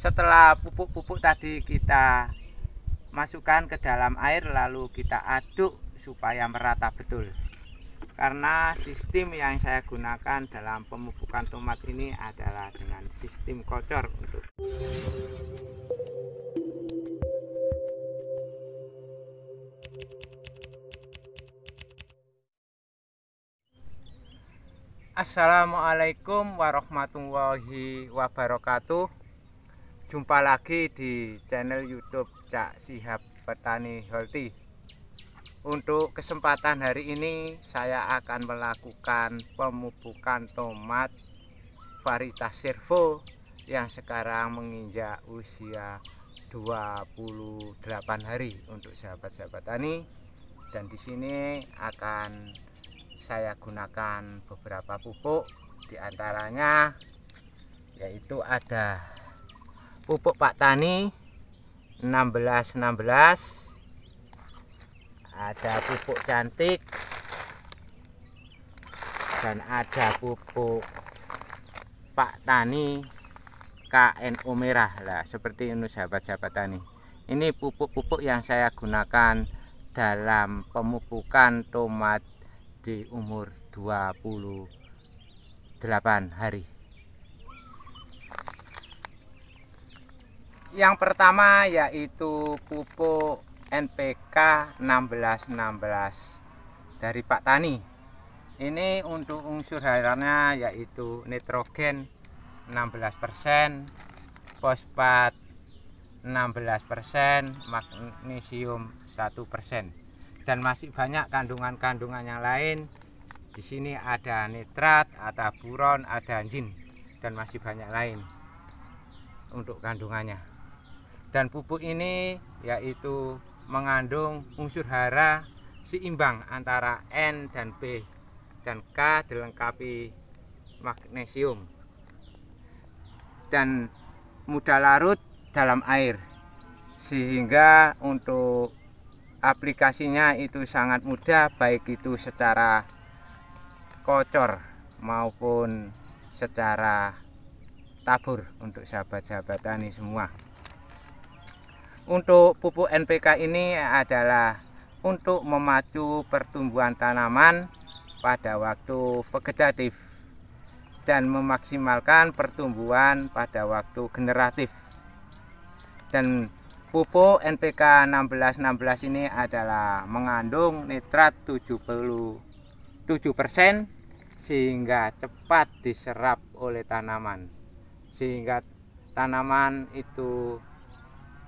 setelah pupuk-pupuk tadi kita masukkan ke dalam air lalu kita aduk supaya merata betul karena sistem yang saya gunakan dalam pemupukan tomat ini adalah dengan sistem kocor untuk Assalamualaikum warahmatullahi wabarakatuh Jumpa lagi di channel YouTube Cak Sihab Petani Holti. Untuk kesempatan hari ini saya akan melakukan pemupukan tomat varietas servo yang sekarang menginjak usia 28 hari untuk sahabat-sahabat tani dan di sini akan saya gunakan beberapa pupuk diantaranya yaitu ada pupuk Pak Tani 1616 ada pupuk cantik dan ada pupuk Pak Tani KNO merah lah seperti ini sahabat-sahabat tani ini pupuk-pupuk yang saya gunakan dalam pemupukan tomat di umur 28 hari Yang pertama yaitu pupuk NPK 1616 dari Pak Tani. Ini untuk unsur hairannya yaitu nitrogen 16%, fosfat 16%, magnesium 1%. Dan masih banyak kandungan-kandungan yang lain. Di sini ada nitrat, ada buron, ada anjin dan masih banyak lain untuk kandungannya dan pupuk ini yaitu mengandung unsur hara seimbang antara N dan B dan K dilengkapi magnesium dan mudah larut dalam air sehingga untuk aplikasinya itu sangat mudah baik itu secara kocor maupun secara tabur untuk sahabat-sahabat tani semua untuk pupuk NPK ini adalah untuk memacu pertumbuhan tanaman pada waktu vegetatif dan memaksimalkan pertumbuhan pada waktu generatif. Dan pupuk NPK 1616 ini adalah mengandung nitrat 77% sehingga cepat diserap oleh tanaman sehingga tanaman itu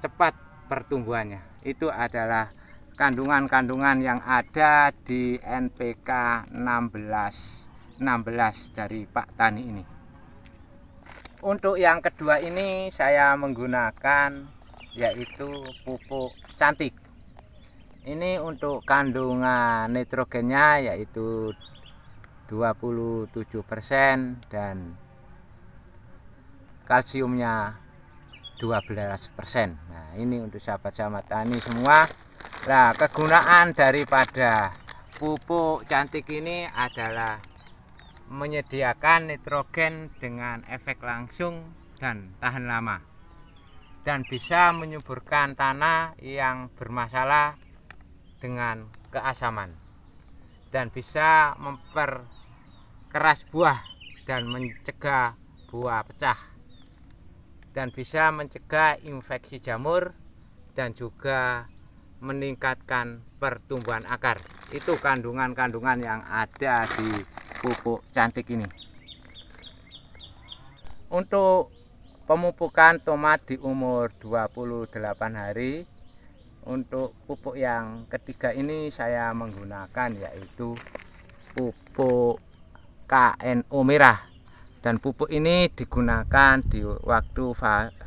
cepat pertumbuhannya. Itu adalah kandungan-kandungan yang ada di NPK 16 16 dari Pak Tani ini. Untuk yang kedua ini saya menggunakan yaitu pupuk cantik. Ini untuk kandungan nitrogennya yaitu 27% dan kalsiumnya 12 nah ini untuk sahabat-sahabat tani semua nah kegunaan daripada pupuk cantik ini adalah menyediakan nitrogen dengan efek langsung dan tahan lama dan bisa menyuburkan tanah yang bermasalah dengan keasaman dan bisa memperkeras buah dan mencegah buah pecah dan bisa mencegah infeksi jamur dan juga meningkatkan pertumbuhan akar. Itu kandungan-kandungan yang ada di pupuk cantik ini. Untuk pemupukan tomat di umur 28 hari untuk pupuk yang ketiga ini saya menggunakan yaitu pupuk KNO merah dan pupuk ini digunakan di waktu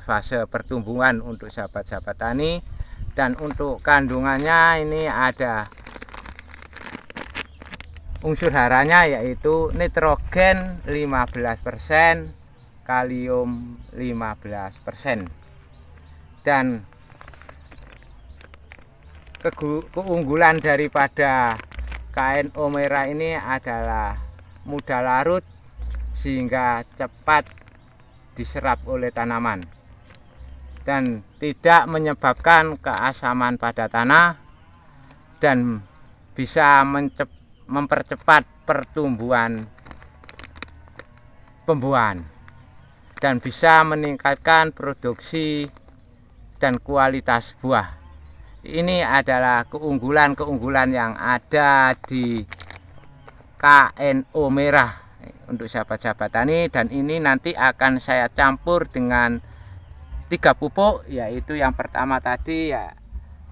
fase pertumbuhan untuk sahabat-sahabat tani dan untuk kandungannya ini ada unsur haranya yaitu nitrogen 15% kalium 15% dan keunggulan daripada KNO merah ini adalah mudah larut sehingga cepat diserap oleh tanaman dan tidak menyebabkan keasaman pada tanah dan bisa mempercepat pertumbuhan pembuahan dan bisa meningkatkan produksi dan kualitas buah ini adalah keunggulan-keunggulan yang ada di KNO merah untuk sahabat-sahabat tani dan ini nanti akan saya campur dengan tiga pupuk yaitu yang pertama tadi ya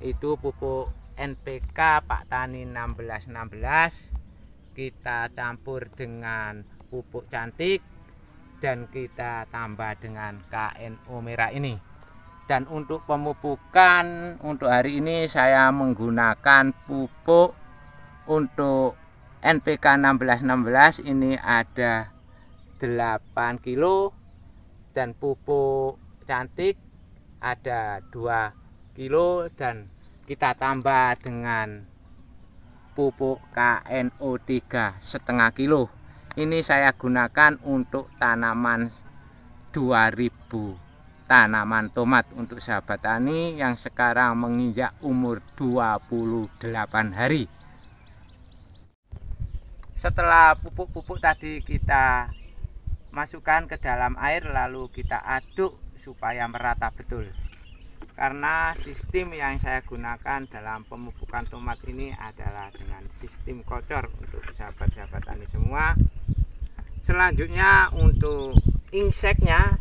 itu pupuk NPK Pak Tani 1616 kita campur dengan pupuk cantik dan kita tambah dengan KNO merah ini dan untuk pemupukan untuk hari ini saya menggunakan pupuk untuk NPK 1616 ini ada 8 kilo dan pupuk cantik ada 2 kilo dan kita tambah dengan pupuk KNO3 setengah kilo ini saya gunakan untuk tanaman 2000 tanaman tomat untuk sahabat tani yang sekarang menginjak umur 28 hari setelah pupuk-pupuk tadi kita masukkan ke dalam air lalu kita aduk supaya merata betul karena sistem yang saya gunakan dalam pemupukan tomat ini adalah dengan sistem kocor untuk sahabat-sahabat tani semua selanjutnya untuk inseknya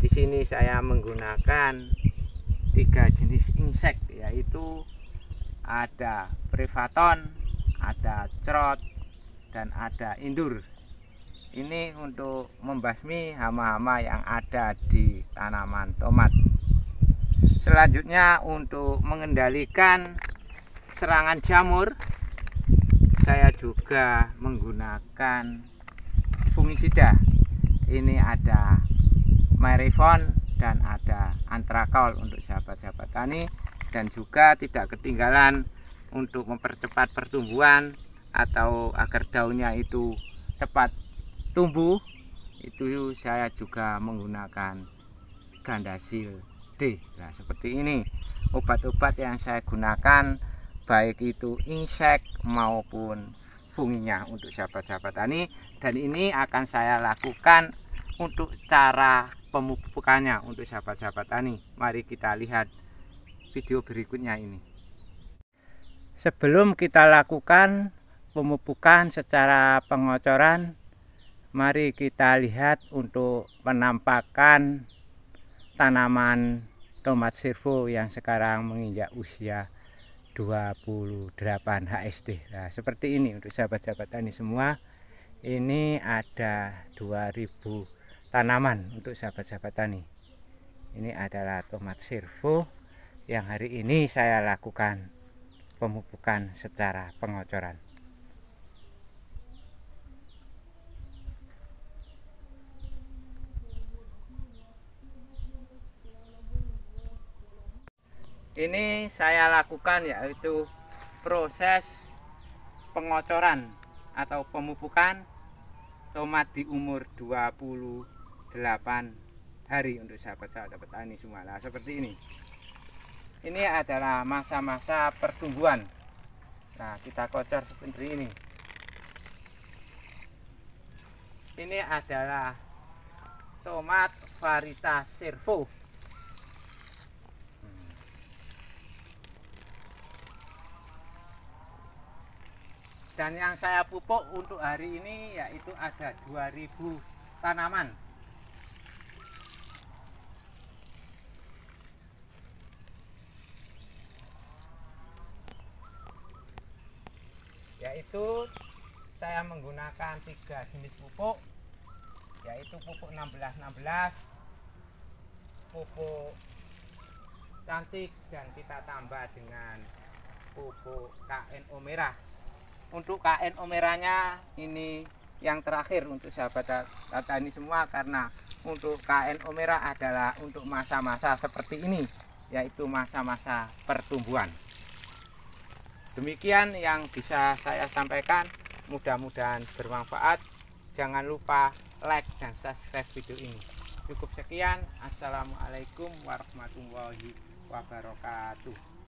di sini saya menggunakan tiga jenis insek yaitu ada privaton ada crot dan ada indur ini untuk membasmi hama-hama yang ada di tanaman tomat selanjutnya untuk mengendalikan serangan jamur saya juga menggunakan fungisida ini ada merifon dan ada antrakol untuk sahabat-sahabat tani dan juga tidak ketinggalan untuk mempercepat pertumbuhan atau agar daunnya itu cepat tumbuh itu saya juga menggunakan gandasil D nah seperti ini obat-obat yang saya gunakan baik itu insek maupun funginya untuk sahabat-sahabat tani dan ini akan saya lakukan untuk cara pemupukannya untuk sahabat-sahabat tani mari kita lihat video berikutnya ini sebelum kita lakukan pemupukan secara pengocoran mari kita lihat untuk penampakan tanaman tomat sirvo yang sekarang menginjak usia 28 HSD nah, seperti ini untuk sahabat-sahabat tani semua ini ada 2000 tanaman untuk sahabat-sahabat tani ini adalah tomat sirvo yang hari ini saya lakukan pemupukan secara pengocoran ini saya lakukan yaitu proses pengocoran atau pemupukan tomat di umur 28 hari untuk sahabat-sahabat petani semua nah, seperti ini ini adalah masa-masa pertumbuhan nah kita kocor seperti ini ini adalah tomat varietas servo dan yang saya pupuk untuk hari ini yaitu ada 2000 tanaman yaitu saya menggunakan tiga jenis pupuk yaitu pupuk 1616 pupuk cantik dan kita tambah dengan pupuk KNO merah untuk KN Omeranya ini yang terakhir untuk sahabat tata ini semua karena untuk KN Omera adalah untuk masa-masa seperti ini yaitu masa-masa pertumbuhan demikian yang bisa saya sampaikan mudah-mudahan bermanfaat jangan lupa like dan subscribe video ini cukup sekian assalamualaikum warahmatullahi wabarakatuh